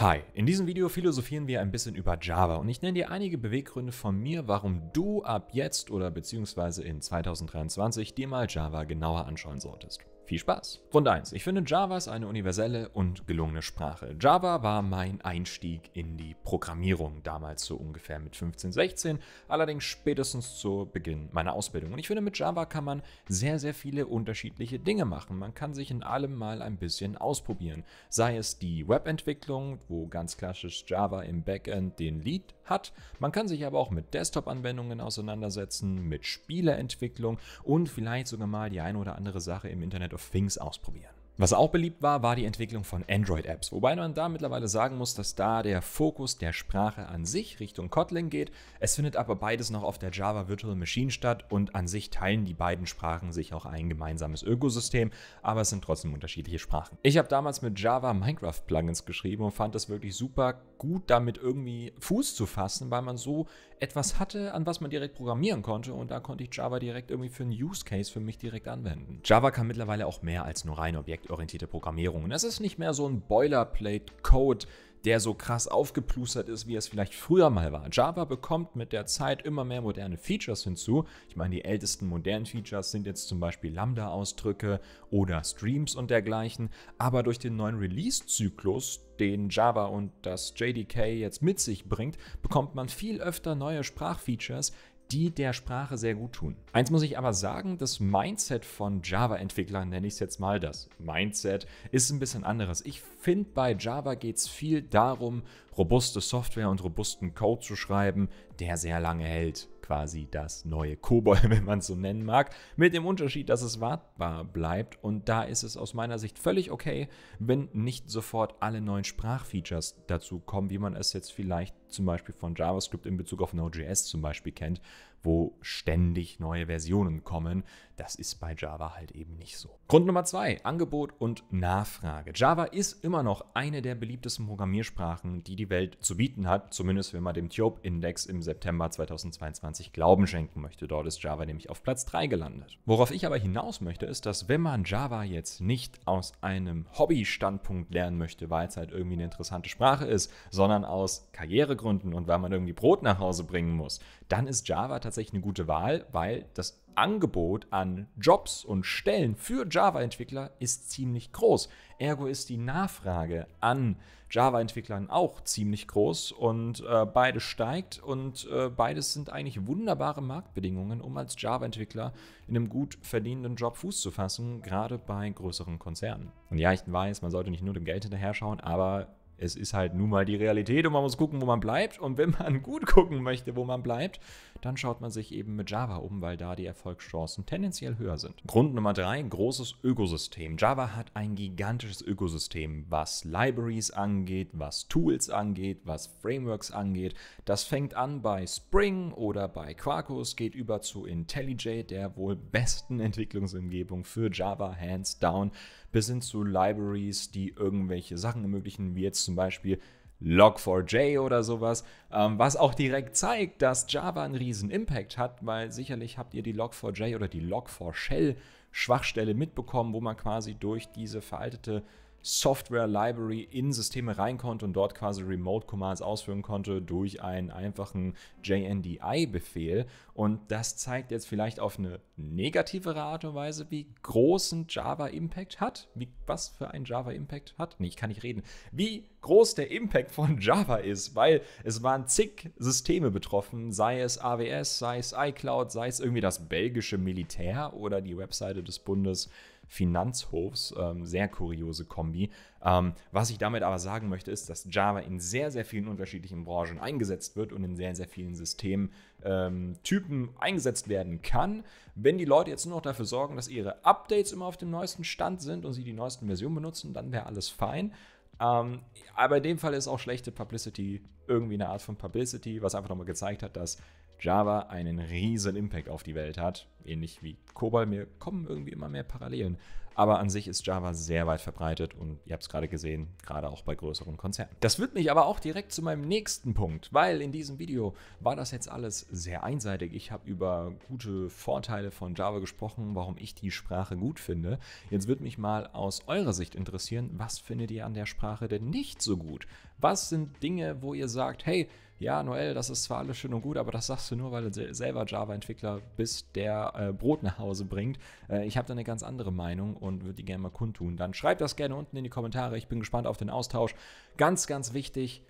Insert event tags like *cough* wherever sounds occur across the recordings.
Hi, in diesem Video philosophieren wir ein bisschen über Java und ich nenne dir einige Beweggründe von mir, warum du ab jetzt oder beziehungsweise in 2023 dir mal Java genauer anschauen solltest. Viel Spaß! Grund 1. Ich finde Java ist eine universelle und gelungene Sprache. Java war mein Einstieg in die Programmierung, damals so ungefähr mit 15, 16, allerdings spätestens zu Beginn meiner Ausbildung. Und ich finde, mit Java kann man sehr, sehr viele unterschiedliche Dinge machen. Man kann sich in allem mal ein bisschen ausprobieren. Sei es die Webentwicklung, wo ganz klassisch Java im Backend den Lead hat. Man kann sich aber auch mit Desktop-Anwendungen auseinandersetzen, mit Spieleentwicklung und vielleicht sogar mal die eine oder andere Sache im Internet of Things ausprobieren. Was auch beliebt war, war die Entwicklung von Android-Apps, wobei man da mittlerweile sagen muss, dass da der Fokus der Sprache an sich Richtung Kotlin geht. Es findet aber beides noch auf der Java Virtual Machine statt und an sich teilen die beiden Sprachen sich auch ein gemeinsames Ökosystem, aber es sind trotzdem unterschiedliche Sprachen. Ich habe damals mit Java Minecraft-Plugins geschrieben und fand das wirklich super gut damit irgendwie Fuß zu fassen, weil man so etwas hatte, an was man direkt programmieren konnte und da konnte ich Java direkt irgendwie für einen Use Case für mich direkt anwenden. Java kann mittlerweile auch mehr als nur rein objektorientierte Programmierung. Und es ist nicht mehr so ein Boilerplate-Code, der so krass aufgeplustert ist, wie es vielleicht früher mal war. Java bekommt mit der Zeit immer mehr moderne Features hinzu. Ich meine, die ältesten modernen Features sind jetzt zum Beispiel Lambda-Ausdrücke oder Streams und dergleichen. Aber durch den neuen Release-Zyklus, den Java und das JDK jetzt mit sich bringt, bekommt man viel öfter neue Sprachfeatures, die der Sprache sehr gut tun. Eins muss ich aber sagen, das Mindset von Java-Entwicklern, nenne ich es jetzt mal das Mindset, ist ein bisschen anderes. Ich finde, bei Java geht es viel darum, robuste Software und robusten Code zu schreiben, der sehr lange hält quasi das neue Kobol, *laughs* wenn man es so nennen mag, mit dem Unterschied, dass es wartbar bleibt und da ist es aus meiner Sicht völlig okay, wenn nicht sofort alle neuen Sprachfeatures dazu kommen, wie man es jetzt vielleicht zum Beispiel von JavaScript in Bezug auf Node.js zum Beispiel kennt, wo ständig neue Versionen kommen. Das ist bei Java halt eben nicht so. Grund Nummer zwei, Angebot und Nachfrage. Java ist immer noch eine der beliebtesten Programmiersprachen, die die Welt zu bieten hat, zumindest wenn man dem Tiope-Index im September 2022 Glauben schenken möchte. Dort ist Java nämlich auf Platz 3 gelandet. Worauf ich aber hinaus möchte, ist, dass wenn man Java jetzt nicht aus einem Hobby-Standpunkt lernen möchte, weil es halt irgendwie eine interessante Sprache ist, sondern aus Karrieregründen und weil man irgendwie Brot nach Hause bringen muss, dann ist Java tatsächlich tatsächlich eine gute Wahl, weil das Angebot an Jobs und Stellen für Java-Entwickler ist ziemlich groß. Ergo ist die Nachfrage an Java-Entwicklern auch ziemlich groß und äh, beides steigt und äh, beides sind eigentlich wunderbare Marktbedingungen, um als Java-Entwickler in einem gut verdienenden Job Fuß zu fassen, gerade bei größeren Konzernen. Und ja, ich weiß, man sollte nicht nur dem Geld hinterher schauen, aber es ist halt nun mal die Realität und man muss gucken, wo man bleibt. Und wenn man *laughs* gut gucken möchte, wo man bleibt, dann schaut man sich eben mit Java um, weil da die Erfolgschancen tendenziell höher sind. Grund Nummer drei, großes Ökosystem. Java hat ein gigantisches Ökosystem, was Libraries angeht, was Tools angeht, was Frameworks angeht. Das fängt an bei Spring oder bei Quarkus, geht über zu IntelliJ, der wohl besten Entwicklungsumgebung für Java, hands down, bis hin zu Libraries, die irgendwelche Sachen ermöglichen, wie jetzt zum Beispiel Log4j oder sowas, ähm, was auch direkt zeigt, dass Java einen riesen Impact hat, weil sicherlich habt ihr die Log4j oder die Log4Shell Schwachstelle mitbekommen, wo man quasi durch diese veraltete Software Library in Systeme rein konnte und dort quasi Remote Commands ausführen konnte durch einen einfachen JNDI-Befehl. Und das zeigt jetzt vielleicht auf eine negativere Art und Weise, wie großen Java Impact hat. Wie, was für ein Java Impact hat? Nee, ich kann nicht reden. Wie groß der Impact von *laughs* Java ist, weil es waren zig Systeme betroffen, sei es AWS, sei es iCloud, sei es irgendwie das belgische Militär oder die Webseite des Bundes. Finanzhofs. Ähm, sehr kuriose Kombi. Ähm, was ich damit aber sagen möchte, ist, dass Java in sehr, sehr vielen unterschiedlichen Branchen eingesetzt wird und in sehr, sehr vielen Systemtypen ähm, eingesetzt werden kann. Wenn die Leute jetzt nur noch dafür sorgen, dass ihre Updates immer auf dem neuesten Stand sind und sie die neuesten Versionen benutzen, dann wäre alles fein. Ähm, aber in dem Fall ist auch schlechte Publicity irgendwie eine Art von Publicity, was einfach nochmal gezeigt hat, dass Java einen riesen Impact auf die Welt hat. Ähnlich wie Cobol. Mir kommen irgendwie immer mehr Parallelen. Aber an sich ist Java sehr weit verbreitet und ihr habt es gerade gesehen, gerade auch bei größeren Konzernen. Das führt mich aber auch direkt zu meinem nächsten Punkt, weil in diesem Video war das jetzt alles sehr einseitig. Ich habe über gute Vorteile von Java gesprochen, warum ich die Sprache gut finde. Jetzt würde mich mal aus eurer Sicht interessieren, was findet ihr an der Sprache denn nicht so gut? Was sind Dinge, wo ihr sagt, sagt, hey, ja, Noel, das ist zwar alles schön und gut, aber das sagst du nur, weil du selber Java-Entwickler bist, der äh, Brot nach Hause bringt. Äh, ich habe da eine ganz andere Meinung und würde die gerne mal kundtun. Dann schreib das gerne unten in die Kommentare. Ich bin gespannt auf den Austausch. Ganz, ganz wichtig,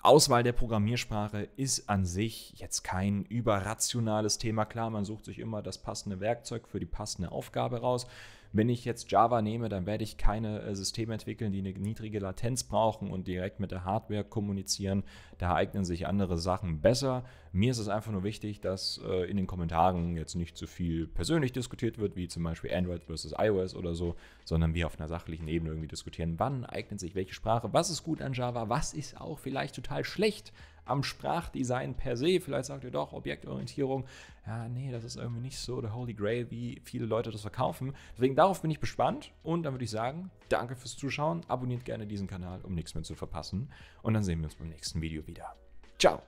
Auswahl der Programmiersprache ist an sich jetzt kein überrationales Thema. Klar, man sucht sich immer das passende Werkzeug für die passende Aufgabe raus. Wenn ich jetzt Java nehme, dann werde ich keine äh, Systeme entwickeln, die eine niedrige Latenz brauchen und direkt mit der Hardware kommunizieren. Da eignen sich andere Sachen besser. Mir ist es einfach nur wichtig, dass äh, in den Kommentaren jetzt nicht zu viel persönlich diskutiert wird, wie zum Beispiel Android versus iOS oder so, sondern wir auf einer sachlichen Ebene irgendwie diskutieren, wann eignet sich welche Sprache, was ist gut an Java, was ist auch vielleicht total schlecht am Sprachdesign per se. Vielleicht sagt ihr doch, Objektorientierung, ja, nee, das ist irgendwie nicht so der Holy Grail, wie viele Leute das verkaufen. Deswegen darauf bin ich gespannt und dann würde ich sagen, danke fürs Zuschauen, abonniert gerne diesen Kanal, um nichts mehr zu verpassen und dann sehen wir uns beim nächsten Video wieder. Ciao!